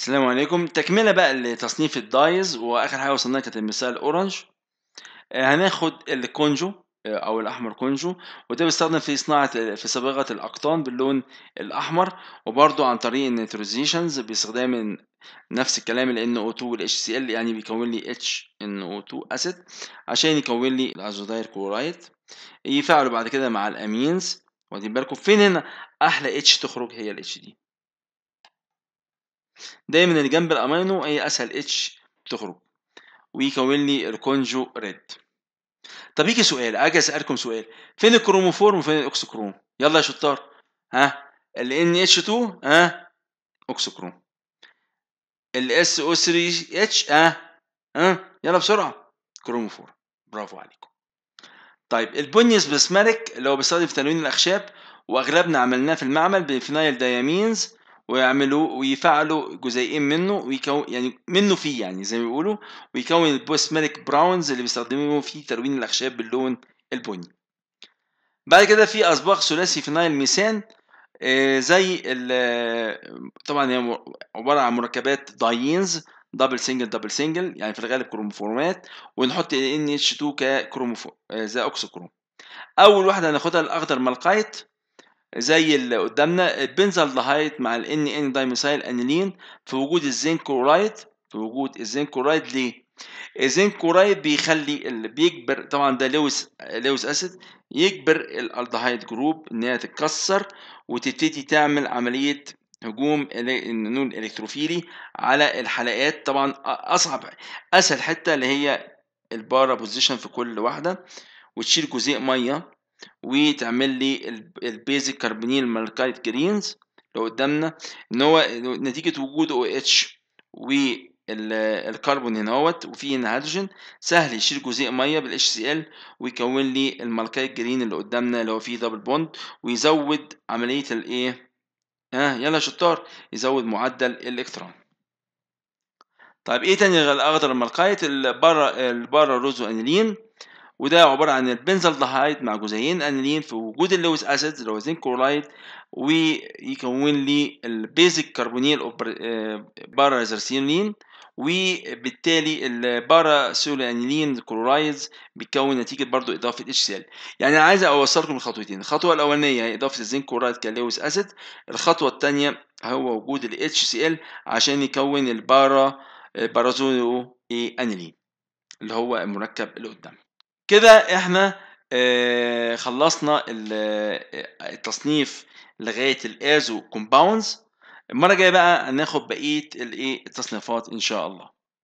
السلام عليكم تكملة بقى لتصنيف الدايز واخر حاجة وصلنا كانت المثال اورنج آه، هناخد الكونجو آه، او الاحمر كونجو وده بيستخدم في صناعه في صبغه الاقطان باللون الاحمر وبرده عن طريق النيتروزيشنز باستخدام نفس الكلام ال NO2 وال HCl يعني بيكون لي HNO2 اسيد عشان يكون لي الازودير كلورايد يفعلوا بعد كده مع الامينز واخدين بالكم فين هنا احلى اتش تخرج هي الاتش دي دايما اللي جنب الامينو هي اسهل اتش بتخرج ويكون لي الكونجو ريد طب يجي سؤال اجي اسالكم سؤال فين الكروموفورم وفين الاكسكروم يلا يا شطار ها ال ان اتش 2 ها اوكسكروم ال اس او 3 اتش ها ها يلا بسرعه كروموفورم برافو عليكم طيب البنيس بسمارك اللي هو بيستخدم في تلوين الاخشاب واغلبنا عملناه في المعمل بفينايل دايامينز ويعملوا ويفعلوا جزيئين منه ويكون يعني منه فيه يعني زي ما بيقولوا ويكون البوسميريك براونز اللي بيستخدموه في تلوين الاخشاب باللون البني بعد كده في اصباغ ثلاثي في نايل ميسان آه، زي طبعا هي عباره عن مركبات دايينز دبل سنجل دبل سنجل يعني في الغالب كروموفورمات ونحط ان اتش 2 ككروموفور آه، زي اوكسو كروم اول واحده هناخدها الاخضر ملقايت زي اللي قدامنا البنزل دهايت مع ال ان ان دايميثايل انيلين في وجود الزنك كلورايد في وجود الزنك كلورايد ليه؟ الزنك كلورايد بيخلي اللي بيجبر طبعا ده لويس لويس اسيد يجبر الالدهايد جروب ان هي تتكسر وتبتدي تعمل عمليه هجوم النون الكتروفيلي على الحلقات طبعا اصعب اسهل حته اللي هي البارا بوزيشن في كل واحده وتشيل جزيء ميه وتعمل لي البيزك كربونيل مالكايت جرينز اللي قدامنا ان هو نتيجه وجود او اتش والكربون هنا اهوت وفي هنا هيدروجين سهل يشيل جزيء ميه بالاتش سي ال ويكون لي المالكايت جرين اللي قدامنا اللي هو فيه دبل بوند ويزود عمليه الايه ها آه يلا يا شطار يزود معدل الالكترون طيب ايه تاني غير الاخضر المالكايت البارا البارا روزو انيلين وده عبارة عن البنزالدهايد مع جزيئين انيلين في وجود اللويس اسيد اللي هو كلورايد ويكون لي البيزك كربونيل آه، بارازرسينين وبالتالي انيلين كلورايدز بيتكون نتيجة برضو إضافة HCl يعني أنا عايز أوصلكم الخطوتين الخطوة الأولانية هي إضافة الزنك كلورايد كلويس أسيد الخطوة الثانية هو وجود ال HCl عشان يكون البارا آه، بارازولو إيه أنيلين اللي هو المركب اللي قدام كده احنا آه، خلصنا آه، التصنيف لغايه الازو كومباوندز المره الجايه بقى هناخد بقيه إيه، التصنيفات ان شاء الله